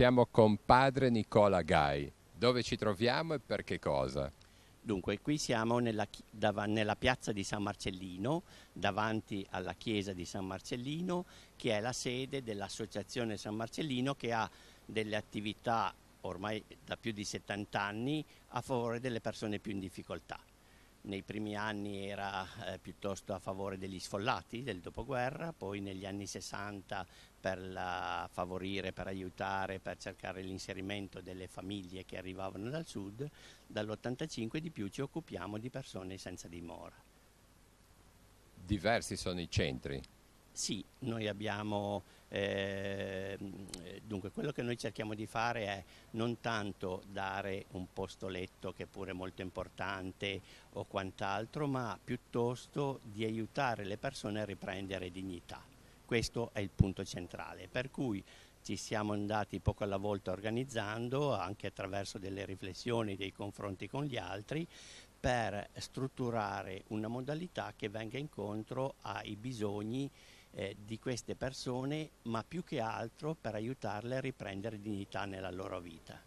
Siamo con padre Nicola Gai. Dove ci troviamo e per che cosa? Dunque, qui siamo nella, dav- nella, piazza di San Marcellino, davanti alla chiesa di San Marcellino, che è la sede dell'Associazione San Marcellino che ha delle attività ormai da più di 70 anni a favore delle persone più in difficoltà nei primi anni era eh, piuttosto a favore degli sfollati del dopoguerra, poi negli anni 60 per la, favorire, per aiutare, per cercare l'inserimento delle famiglie che arrivavano dal sud, dall'85 di più ci occupiamo di persone senza dimora. Diversi sono i centri? Sì, noi abbiamo eh, dunque, quello che noi cerchiamo di fare è non tanto dare un posto letto che è pure molto importante o quant'altro, ma piuttosto di aiutare le persone a riprendere dignità. Questo è il punto centrale, per cui ci siamo andati poco alla volta organizzando anche attraverso delle riflessioni, dei confronti con gli altri per strutturare una modalità che venga incontro ai bisogni eh, di queste persone, ma più che altro per aiutarle a riprendere dignità nella loro vita.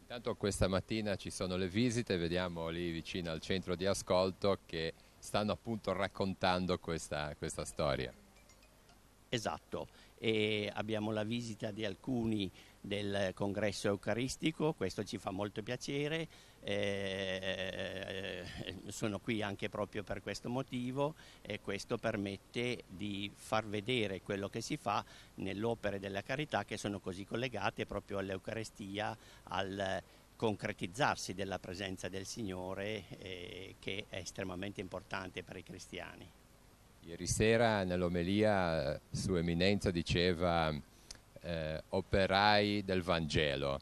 Intanto questa mattina ci sono le visite, vediamo lì vicino al centro di ascolto che stanno appunto raccontando questa, questa storia. Esatto, e abbiamo la visita di alcuni del congresso eucaristico, questo ci fa molto piacere, eh, eh, eh, sono qui anche proprio per questo motivo e questo permette di far vedere quello che si fa nell'opera della carità che sono così collegate proprio all'Eucarestia, al concretizzarsi della presenza del Signore eh, che è estremamente importante per i cristiani. Ieri sera nell'omelia eh, Sua Eminenza diceva eh, operai del Vangelo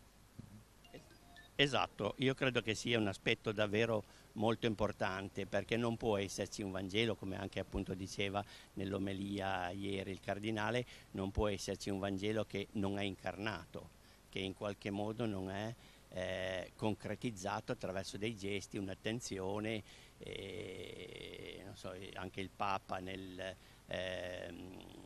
Esatto, io credo che sia un aspetto davvero molto importante perché non può esserci un Vangelo, come anche appunto diceva nell'omelia ieri il Cardinale, non può esserci un Vangelo che non è incarnato, che in qualche modo non è eh, concretizzato attraverso dei gesti, un'attenzione, eh, so, anche il Papa nel... Eh,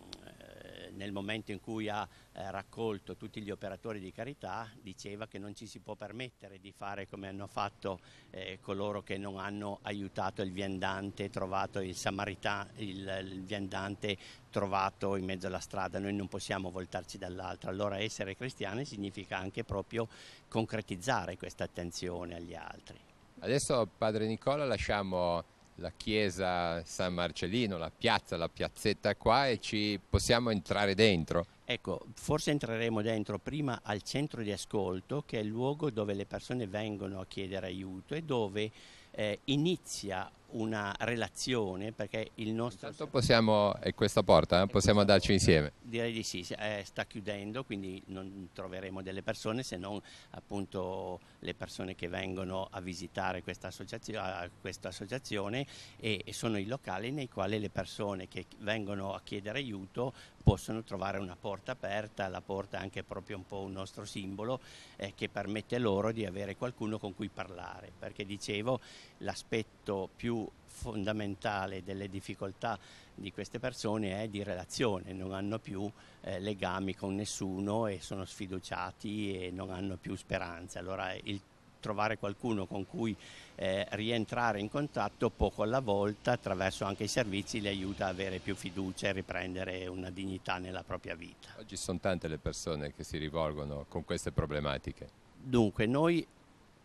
nel momento in cui ha eh, raccolto tutti gli operatori di carità diceva che non ci si può permettere di fare come hanno fatto eh, coloro che non hanno aiutato il viandante trovato il samaritano, il, il viandante trovato in mezzo alla strada, noi non possiamo voltarci dall'altra, allora essere cristiani significa anche proprio concretizzare questa attenzione agli altri. Adesso padre Nicola lasciamo la chiesa San Marcellino, la piazza, la piazzetta qua e ci possiamo entrare dentro. Ecco, forse entreremo dentro prima al centro di ascolto che è il luogo dove le persone vengono a chiedere aiuto e dove eh, inizia una relazione perché il nostro... Intanto possiamo, è questa porta, eh? possiamo andarci insieme? Direi di sì, eh, sta chiudendo quindi non troveremo delle persone se non appunto le persone che vengono a visitare questa associazio, questa associazione, e, e sono i locali nei quali le persone che vengono a chiedere aiuto possono trovare una porta aperta, la porta è anche proprio un po' un nostro simbolo eh, che permette loro di avere qualcuno con cui parlare perché dicevo l'aspetto più fondamentale delle difficoltà di queste persone è di relazione, non hanno più eh, legami con nessuno e sono sfiduciati e non hanno più speranze. Allora il trovare qualcuno con cui eh, rientrare in contatto poco alla volta attraverso anche i servizi le aiuta a avere più fiducia e riprendere una dignità nella propria vita. Oggi sono tante le persone che si rivolgono con queste problematiche. Dunque, noi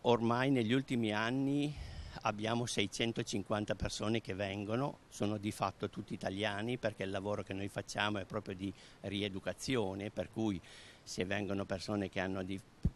ormai negli ultimi anni abbiamo 650 persone che vengono, sono di fatto tutti italiani perché il lavoro che noi facciamo è proprio di rieducazione, per cui se vengono persone che hanno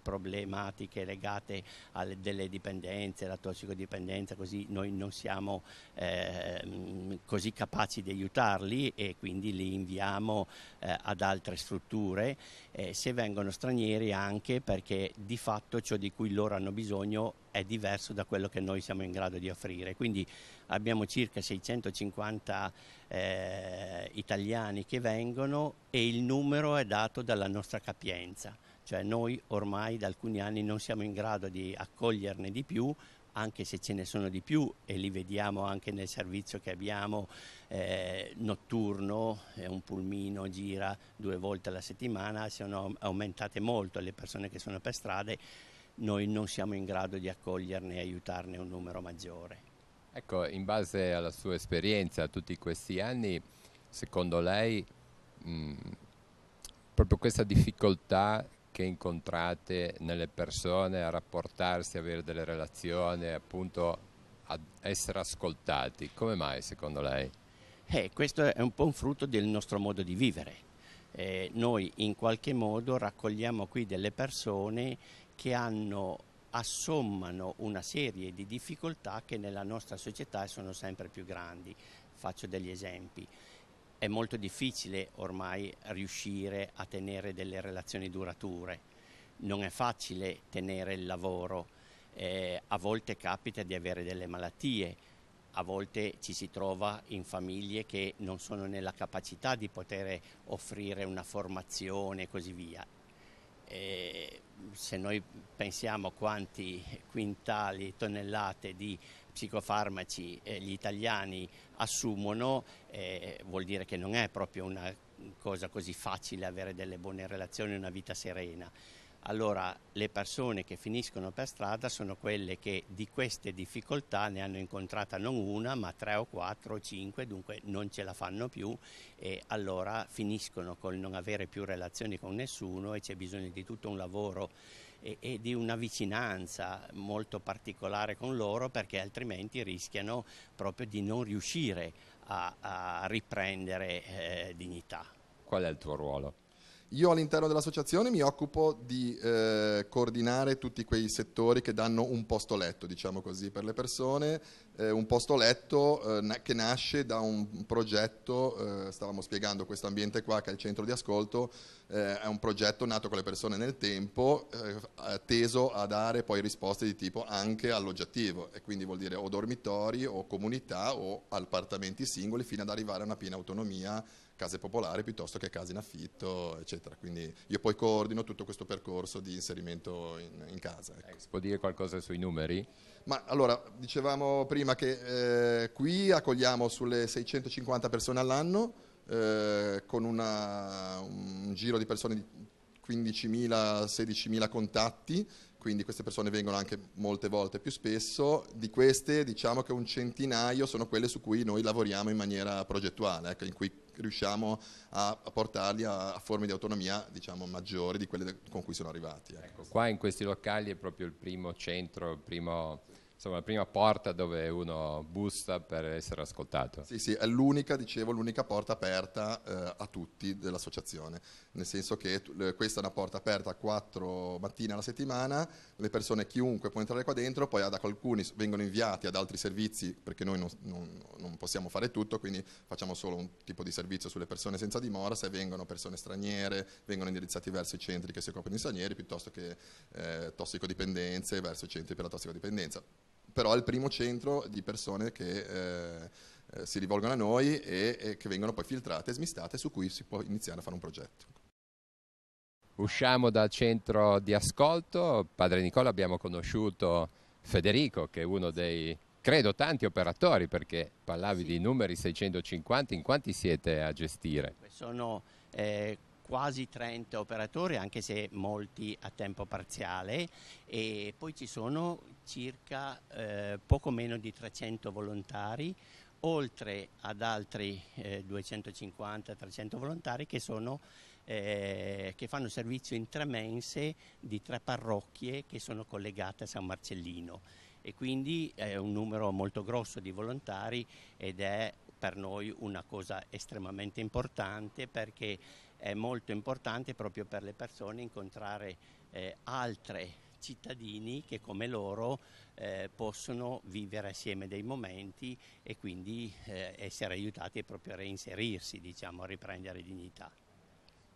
problematiche legate a delle dipendenze, alla tossicodipendenza, così noi non siamo eh, così capaci di aiutarli e quindi li inviamo eh, ad altre strutture, eh, se vengono stranieri anche perché di fatto ciò di cui loro hanno bisogno è diverso da quello che noi siamo in grado di offrire. Quindi abbiamo circa 650 eh, italiani che vengono e il numero è dato dalla nostra capienza, cioè noi ormai da alcuni anni non siamo in grado di accoglierne di più anche se ce ne sono di più e li vediamo anche nel servizio che abbiamo eh, notturno, eh, un pulmino gira due volte alla settimana, sono aumentate molto le persone che sono per strade noi non siamo in grado di accoglierne e aiutarne un numero maggiore. Ecco, in base alla sua esperienza tutti questi anni, secondo lei mh, proprio questa difficoltà che incontrate nelle persone a rapportarsi, avere delle relazioni, appunto a essere ascoltati, come mai secondo lei? Eh, questo è un po' un frutto del nostro modo di vivere. Eh, noi in qualche modo raccogliamo qui delle persone che hanno, assommano una serie di difficoltà che nella nostra società sono sempre più grandi. Faccio degli esempi. È molto difficile ormai riuscire a tenere delle relazioni durature, non è facile tenere il lavoro, eh, a volte capita di avere delle malattie, a volte ci si trova in famiglie che non sono nella capacità di poter offrire una formazione e così via. Eh, se noi pensiamo quanti quintali, tonnellate di psicofarmaci eh, gli italiani assumono, eh, vuol dire che non è proprio una cosa così facile avere delle buone relazioni e una vita serena allora le persone che finiscono per strada sono quelle che di queste difficoltà ne hanno incontrata non una ma tre o quattro o cinque, dunque non ce la fanno più e allora finiscono col non avere più relazioni con nessuno e c'è bisogno di tutto un lavoro e, e, di una vicinanza molto particolare con loro perché altrimenti rischiano proprio di non riuscire a, a riprendere eh, dignità. Qual è il tuo ruolo? Io all'interno dell'associazione mi occupo di eh, coordinare tutti quei settori che danno un posto letto, diciamo così, per le persone, eh, un posto letto eh, che nasce da un progetto, eh, stavamo spiegando questo ambiente qua che è il centro di ascolto, eh, è un progetto nato con le persone nel tempo, eh, teso a dare poi risposte di tipo anche all'oggettivo e quindi vuol dire o dormitori o comunità o appartamenti singoli fino ad arrivare a una piena autonomia case popolari piuttosto che case in affitto, eccetera. Quindi io poi coordino tutto questo percorso di inserimento in, in casa. Ecco. ecco si può dire qualcosa sui numeri? Ma allora, dicevamo prima che eh, qui accogliamo sulle 650 persone all'anno, eh, con una, un giro di persone di 15.000-16.000 contatti, quindi queste persone vengono anche molte volte più spesso, di queste diciamo che un centinaio sono quelle su cui noi lavoriamo in maniera progettuale, ecco, in cui riusciamo a, portarli a, forme di autonomia diciamo, maggiori di quelle con cui sono arrivati. Ecco. ecco. Qua in questi locali è proprio il primo centro, il primo insomma, la prima porta dove uno busta per essere ascoltato. Sì, sì, è l'unica, dicevo, l'unica porta aperta eh, a tutti dell'associazione nel senso che eh, questa è una porta aperta 4 mattine alla settimana, le persone, chiunque può entrare qua dentro, poi ad alcuni vengono inviati ad altri servizi perché noi non, non, non, possiamo fare tutto, quindi facciamo solo un tipo di servizio sulle persone senza dimora, se vengono persone straniere, vengono indirizzati verso i centri che si occupano di stranieri piuttosto che eh, tossicodipendenze, verso i centri per la tossicodipendenza. Però è il primo centro di persone che... Eh, eh si rivolgono a noi e, e che vengono poi filtrate e smistate su cui si può iniziare a fare un progetto usciamo dal centro di ascolto, padre Nicola abbiamo conosciuto Federico che è uno dei, credo, tanti operatori perché parlavi sì. di numeri 650, in quanti siete a gestire? Sono eh, quasi 30 operatori anche se molti a tempo parziale e poi ci sono circa eh, poco meno di 300 volontari oltre ad altri eh, 250-300 volontari che sono eh, che fanno servizio intramense di tre parrocchie che sono collegate a San Marcellino e quindi è un numero molto grosso di volontari ed è per noi una cosa estremamente importante perché è molto importante proprio per le persone incontrare eh, altre cittadini che come loro eh, possono vivere assieme dei momenti e quindi eh, essere aiutati proprio a reinserirsi, diciamo, a riprendere dignità.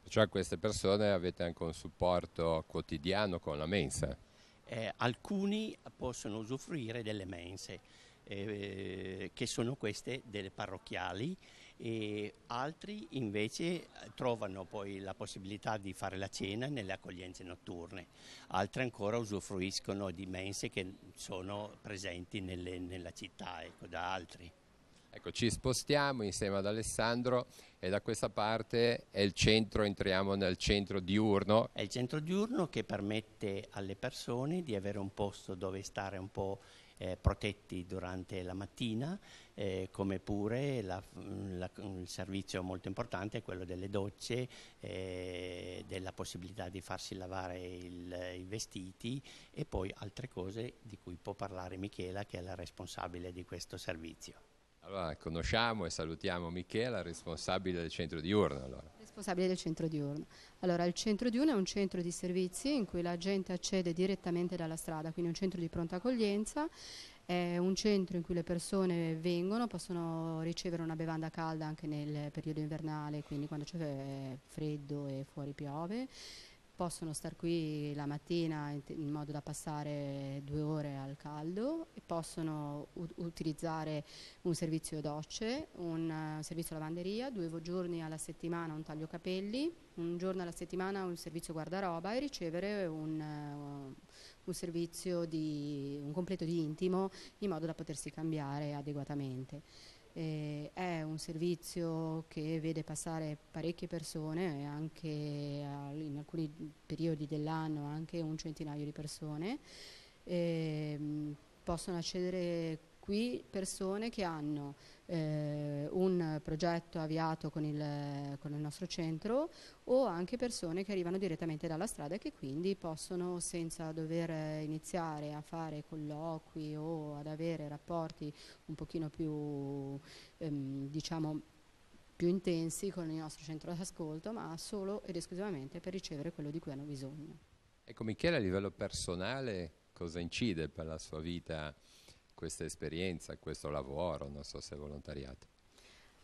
Cioè a queste persone avete anche un supporto quotidiano con la mensa? Eh, alcuni possono usufruire delle mense, eh, eh che sono queste delle parrocchiali, e altri invece eh, trovano poi la possibilità di fare la cena nelle accoglienze notturne, altri ancora usufruiscono di mense che sono presenti nelle, nella città, ecco, da altri. Ecco, ci spostiamo insieme ad Alessandro e da questa parte è il centro, entriamo nel centro diurno. È il centro diurno che permette alle persone di avere un posto dove stare un po' eh, protetti durante la mattina, eh, come pure la, la, il servizio molto importante è quello delle docce, eh, della possibilità di farsi lavare il, i vestiti e poi altre cose di cui può parlare Michela che è la responsabile di questo servizio. Allora, conosciamo e salutiamo Michela, responsabile del centro diurno. Allora. Responsabile del centro diurno. Allora, il centro diurno è un centro di servizi in cui la gente accede direttamente dalla strada, quindi un centro di pronta accoglienza, è un centro in cui le persone vengono, possono ricevere una bevanda calda anche nel periodo invernale, quindi quando c'è freddo e fuori piove possono star qui la mattina in, modo da passare due ore al caldo e possono utilizzare un servizio docce, un uh, servizio lavanderia, due giorni alla settimana un taglio capelli, un giorno alla settimana un servizio guardaroba e ricevere un, uh, un servizio di un completo di intimo in modo da potersi cambiare adeguatamente. Eh, è un servizio che vede passare parecchie persone, anche in alcuni periodi dell'anno anche un centinaio di persone. Eh, possono accedere qui persone che hanno eh, un progetto avviato con il, con il, nostro centro o anche persone che arrivano direttamente dalla strada e che quindi possono senza dover iniziare a fare colloqui o ad avere rapporti un pochino più ehm, diciamo più intensi con il nostro centro d'ascolto ma solo ed esclusivamente per ricevere quello di cui hanno bisogno. Ecco Michele a livello personale cosa incide per la sua vita questa esperienza, questo lavoro, non so se volontariato.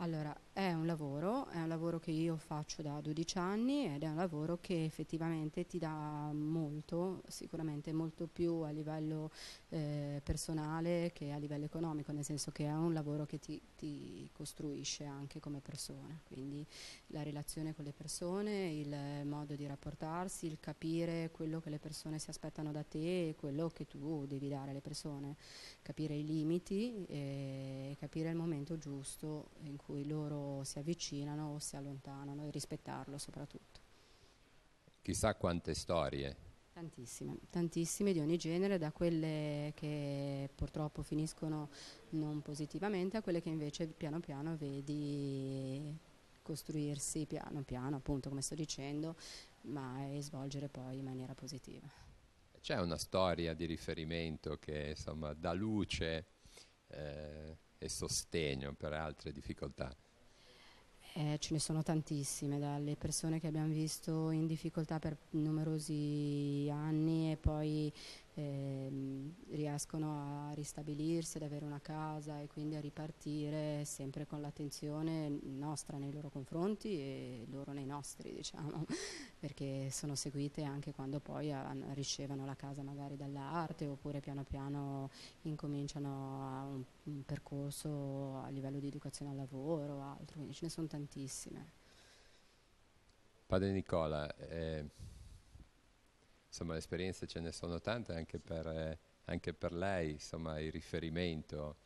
Allora, è un lavoro, è un lavoro che io faccio da 12 anni ed è un lavoro che effettivamente ti dà molto, sicuramente molto più a livello eh, personale che a livello economico, nel senso che è un lavoro che ti, ti costruisce anche come persona, quindi la relazione con le persone, il modo di rapportarsi, il capire quello che le persone si aspettano da te e quello che tu devi dare alle persone, capire i limiti e capire il momento giusto in cui cui loro si avvicinano o si allontanano e rispettarlo soprattutto. Chissà quante storie. Tantissime, tantissime di ogni genere, da quelle che purtroppo finiscono non positivamente a quelle che invece piano piano vedi costruirsi piano piano, appunto come sto dicendo, ma e svolgere poi in maniera positiva. C'è una storia di riferimento che insomma dà luce eh, e sostegno per altre difficoltà? Eh, ce ne sono tantissime, dalle persone che abbiamo visto in difficoltà per numerosi anni e poi ehm, riescono a ristabilirsi, ad avere una casa e quindi a ripartire sempre con l'attenzione nostra nei loro confronti e loro nei nostri, diciamo, perché sono seguite anche quando poi a, ricevono la casa magari dall'arte oppure piano piano incominciano un, un percorso a livello di educazione al lavoro o altro, quindi ce ne sono tantissime. Padre Nicola, eh, insomma, le esperienze ce ne sono tante anche per, eh, anche per lei, insomma, il riferimento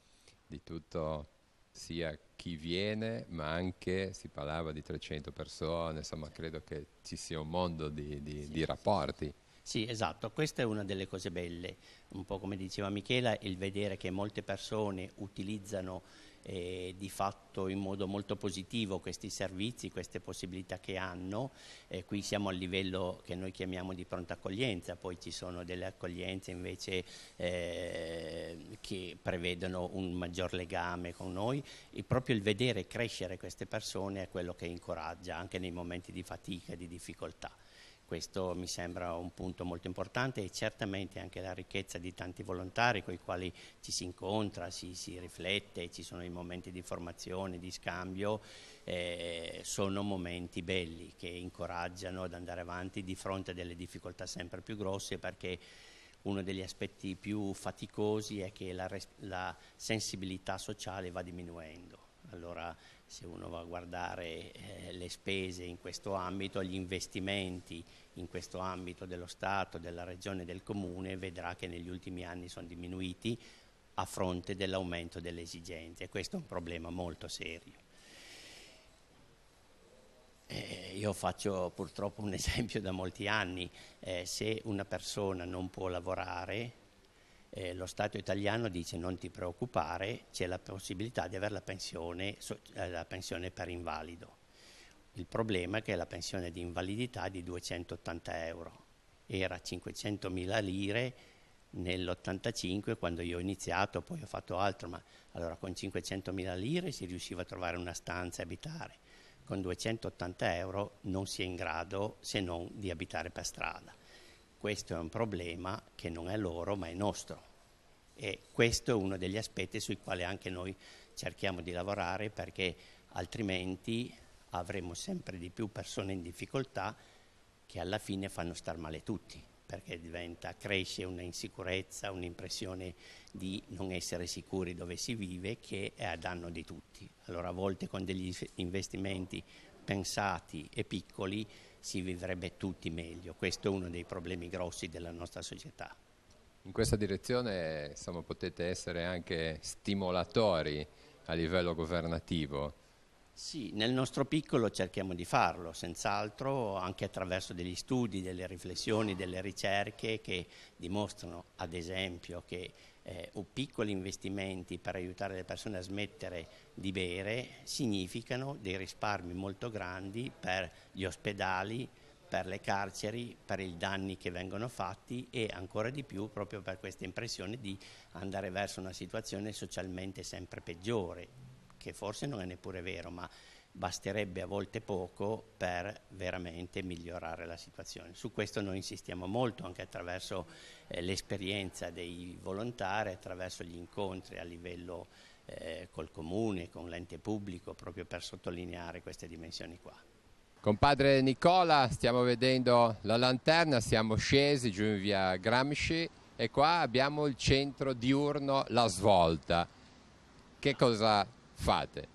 di tutto sia chi viene, ma anche si parlava di 300 persone, insomma credo che ci sia un mondo di, di, sì, di rapporti. Sì, esatto, questa è una delle cose belle, un po' come diceva Michela, il vedere che molte persone utilizzano eh, di fatto in modo molto positivo questi servizi, queste possibilità che hanno. Eh, qui siamo al livello che noi chiamiamo di pronta accoglienza, poi ci sono delle accoglienze invece eh, che prevedono un maggior legame con noi e proprio il vedere crescere queste persone è quello che incoraggia anche nei momenti di fatica e di difficoltà. Questo mi sembra un punto molto importante e certamente anche la ricchezza di tanti volontari con i quali ci si incontra, si, si riflette, ci sono i momenti di formazione, di scambio, eh, sono momenti belli che incoraggiano ad andare avanti di fronte a delle difficoltà sempre più grosse perché uno degli aspetti più faticosi è che la, la sensibilità sociale va diminuendo. Allora se uno va a guardare eh, le spese in questo ambito, gli investimenti in questo ambito dello Stato, della Regione del Comune, vedrà che negli ultimi anni sono diminuiti a fronte dell'aumento delle esigenze. Questo è un problema molto serio. Eh, io faccio purtroppo un esempio da molti anni, eh, se una persona non può lavorare eh, lo Stato italiano dice non ti preoccupare, c'è la possibilità di avere la pensione, so, eh, la pensione per invalido. Il problema è che la pensione di invalidità è di 280 euro, era 500.000 lire nell'85 quando io ho iniziato, poi ho fatto altro, ma allora con 500.000 lire si riusciva a trovare una stanza e abitare, con 280 euro non si è in grado se non di abitare per strada questo è un problema che non è loro ma è nostro e questo è uno degli aspetti sui quali anche noi cerchiamo di lavorare perché altrimenti avremo sempre di più persone in difficoltà che alla fine fanno star male tutti perché diventa, cresce insicurezza, un'impressione di non essere sicuri dove si vive che è a danno di tutti. Allora a volte con degli investimenti pensati e piccoli si vivrebbe tutti meglio. Questo è uno dei problemi grossi della nostra società. In questa direzione insomma, potete essere anche stimolatori a livello governativo. Sì, nel nostro piccolo cerchiamo di farlo, senz'altro anche attraverso degli studi, delle riflessioni, delle ricerche che dimostrano ad esempio che eh, o piccoli investimenti per aiutare le persone a smettere di bere significano dei risparmi molto grandi per gli ospedali, per le carceri, per i danni che vengono fatti e ancora di più proprio per questa impressione di andare verso una situazione socialmente sempre peggiore, che forse non è neppure vero, ma basterebbe a volte poco per veramente migliorare la situazione. Su questo noi insistiamo molto anche attraverso eh, l'esperienza dei volontari, attraverso gli incontri a livello eh, col comune, con l'ente pubblico, proprio per sottolineare queste dimensioni qua. Compadre Nicola stiamo vedendo la lanterna, siamo scesi giù in via Gramsci e qua abbiamo il centro diurno La Svolta. Che cosa fate?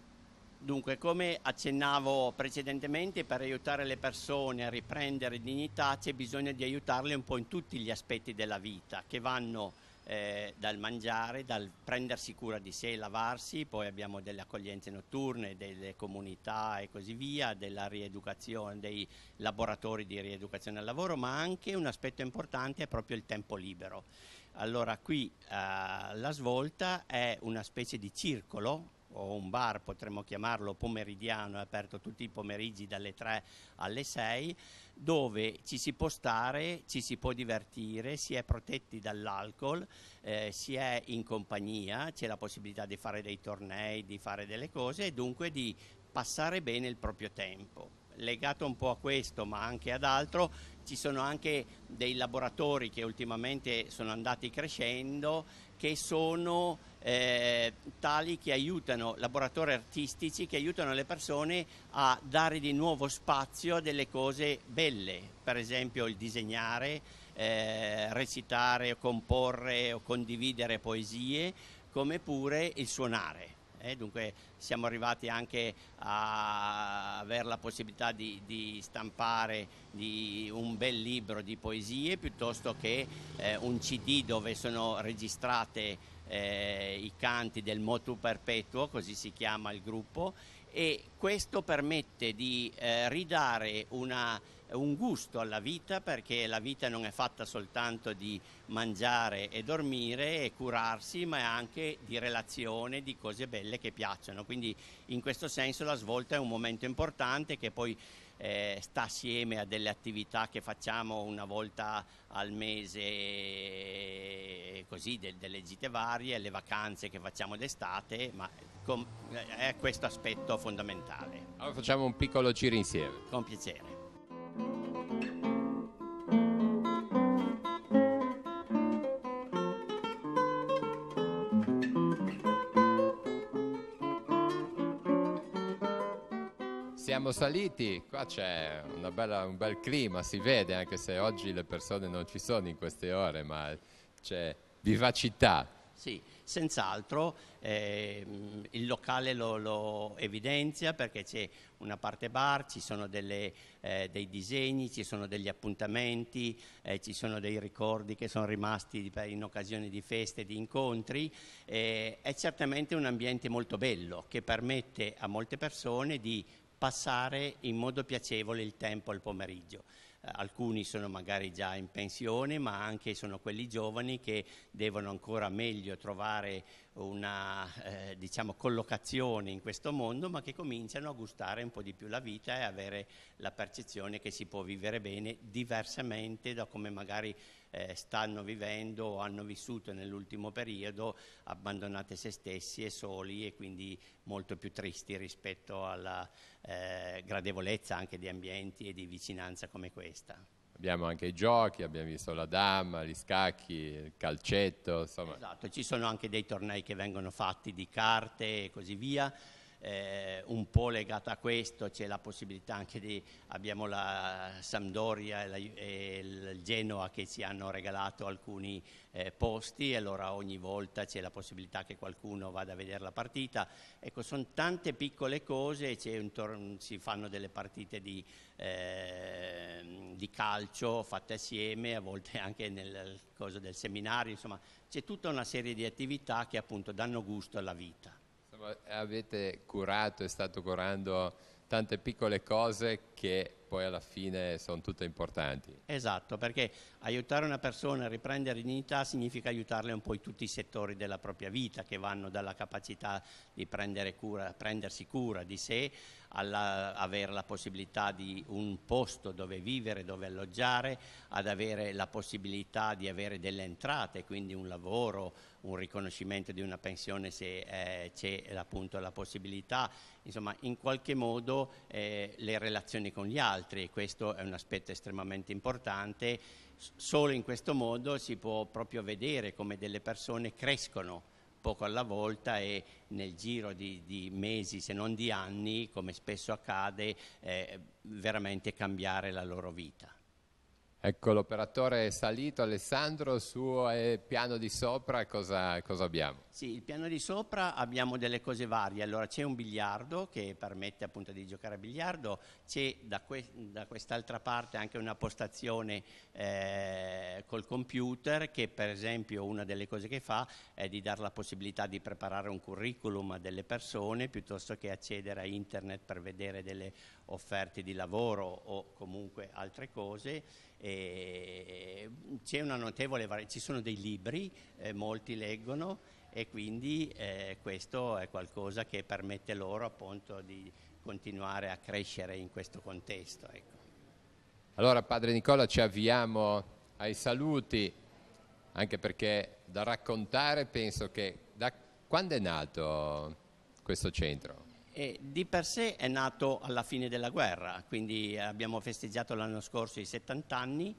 Dunque, come accennavo precedentemente, per aiutare le persone a riprendere dignità c'è bisogno di aiutarle un po' in tutti gli aspetti della vita, che vanno eh, dal mangiare, dal prendersi cura di sé, lavarsi, poi abbiamo delle accoglienze notturne, delle comunità e così via, della rieducazione, dei laboratori di rieducazione al lavoro, ma anche un aspetto importante è proprio il tempo libero. Allora qui eh, la svolta è una specie di circolo o un bar, potremmo chiamarlo pomeridiano, è aperto tutti i pomeriggi dalle 3 alle 6, dove ci si può stare, ci si può divertire, si è protetti dall'alcol, eh, si è in compagnia, c'è la possibilità di fare dei tornei, di fare delle cose e dunque di passare bene il proprio tempo. Legato un po' a questo, ma anche ad altro, ci sono anche dei laboratori che ultimamente sono andati crescendo che sono eh, tali che aiutano laboratori artistici, che aiutano le persone a dare di nuovo spazio a delle cose belle, per esempio il disegnare, eh, recitare, comporre o condividere poesie, come pure il suonare eh, dunque siamo arrivati anche a avere la possibilità di, di stampare di un bel libro di poesie piuttosto che eh, un CD dove sono registrate eh, i canti del Motu Perpetuo, così si chiama il gruppo, e questo permette di eh, ridare una un gusto alla vita perché la vita non è fatta soltanto di mangiare e dormire e curarsi, ma è anche di relazione, di cose belle che piacciono. Quindi in questo senso la svolta è un momento importante che poi eh, sta assieme a delle attività che facciamo una volta al mese, eh, così, de- delle gite varie, le vacanze che facciamo d'estate, ma com- è questo aspetto fondamentale. Allora facciamo un piccolo giro insieme. Con piacere. siamo saliti, qua c'è bella, un bel clima, si vede anche se oggi le persone non ci sono in queste ore, ma c'è vivacità. Sì, senz'altro eh, il locale lo, lo, evidenzia perché c'è una parte bar, ci sono delle, eh, dei disegni, ci sono degli appuntamenti, eh, ci sono dei ricordi che sono rimasti in occasione di feste, di incontri. Eh, è certamente un ambiente molto bello che permette a molte persone di passare in modo piacevole il tempo al pomeriggio. Eh, alcuni sono magari già in pensione, ma anche sono quelli giovani che devono ancora meglio trovare una eh, diciamo, collocazione in questo mondo, ma che cominciano a gustare un po' di più la vita e avere la percezione che si può vivere bene diversamente da come magari eh, stanno vivendo o hanno vissuto nell'ultimo periodo abbandonate se stessi e soli e quindi molto più tristi rispetto alla eh, gradevolezza anche di ambienti e di vicinanza come questa. Abbiamo anche i giochi, abbiamo visto la dama, gli scacchi, il calcetto, insomma. Esatto, ci sono anche dei tornei che vengono fatti di carte e così via eh, un po' legata a questo, c'è la possibilità anche di, abbiamo la Sampdoria e, la, e il Genoa che ci hanno regalato alcuni eh, posti, allora ogni volta c'è la possibilità che qualcuno vada a vedere la partita. Ecco, sono tante piccole cose, tor- si fanno delle partite di, eh, di, calcio fatte assieme, a volte anche nel coso del seminario, insomma c'è tutta una serie di attività che appunto danno gusto alla vita avete curato e stato curando tante piccole cose che poi alla fine sono tutte importanti. Esatto, perché aiutare una persona a riprendere dignità significa aiutarle un po' in tutti i settori della propria vita, che vanno dalla capacità di prendere cura, prendersi cura di sé, alla, avere la possibilità di un posto dove vivere, dove alloggiare, ad avere la possibilità di avere delle entrate, quindi un lavoro, un riconoscimento di una pensione se eh, c'è appunto la possibilità, insomma in qualche modo eh, le relazioni con gli altri e questo è un aspetto estremamente importante, solo in questo modo si può proprio vedere come delle persone crescono poco alla volta e nel giro di, di mesi, se non di anni, come spesso accade, eh, veramente cambiare la loro vita. Ecco, l'operatore è salito, Alessandro, il suo piano di sopra, cosa, cosa, abbiamo? Sì, il piano di sopra abbiamo delle cose varie, allora c'è un biliardo che permette appunto di giocare a biliardo, c'è da, que da quest'altra parte anche una postazione eh, col computer che per esempio una delle cose che fa è di dare la possibilità di preparare un curriculum a delle persone piuttosto che accedere a internet per vedere delle offerte di lavoro o comunque altre cose. E c'è una Notevole, ci sono dei libri, eh, molti leggono e quindi eh, questo è qualcosa che permette loro appunto di continuare a crescere in questo contesto. Ecco. Allora padre Nicola ci avviamo ai saluti anche perché da raccontare penso che da quando è nato questo centro? E di per sé è nato alla fine della guerra, quindi abbiamo festeggiato l'anno scorso i 70 anni.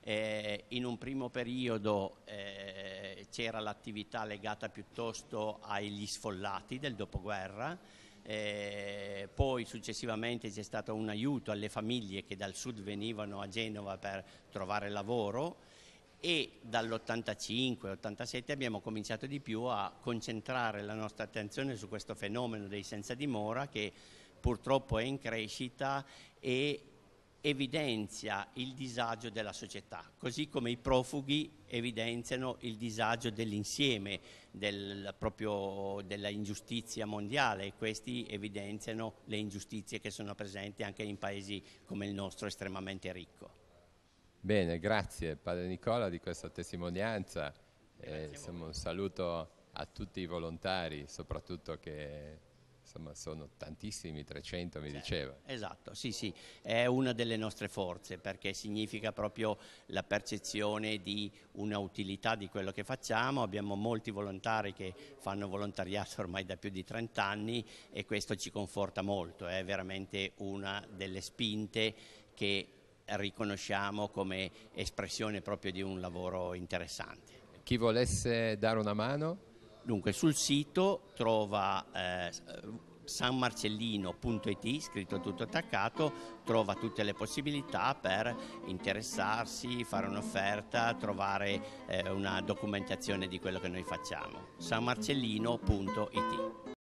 Eh, in un primo periodo eh, c'era l'attività legata piuttosto agli sfollati del dopoguerra, eh, poi successivamente c'è stato un aiuto alle famiglie che dal sud venivano a Genova per trovare lavoro e dall'85-87 abbiamo cominciato di più a concentrare la nostra attenzione su questo fenomeno dei senza dimora che purtroppo è in crescita e evidenzia il disagio della società, così come i profughi evidenziano il disagio dell'insieme del, proprio della ingiustizia mondiale e questi evidenziano le ingiustizie che sono presenti anche in paesi come il nostro estremamente ricco. Bene, grazie Padre Nicola di questa testimonianza. Eh, insomma, un saluto a tutti i volontari, soprattutto che insomma, sono tantissimi, 300 mi sì, diceva. Esatto, sì, sì, è una delle nostre forze perché significa proprio la percezione di una utilità di quello che facciamo. Abbiamo molti volontari che fanno volontariato ormai da più di 30 anni e questo ci conforta molto, è veramente una delle spinte che riconosciamo come espressione proprio di un lavoro interessante. Chi volesse dare una mano? Dunque sul sito trova eh, sanmarcellino.it, scritto tutto attaccato, trova tutte le possibilità per interessarsi, fare un'offerta, trovare eh, una documentazione di quello che noi facciamo. sanmarcellino.it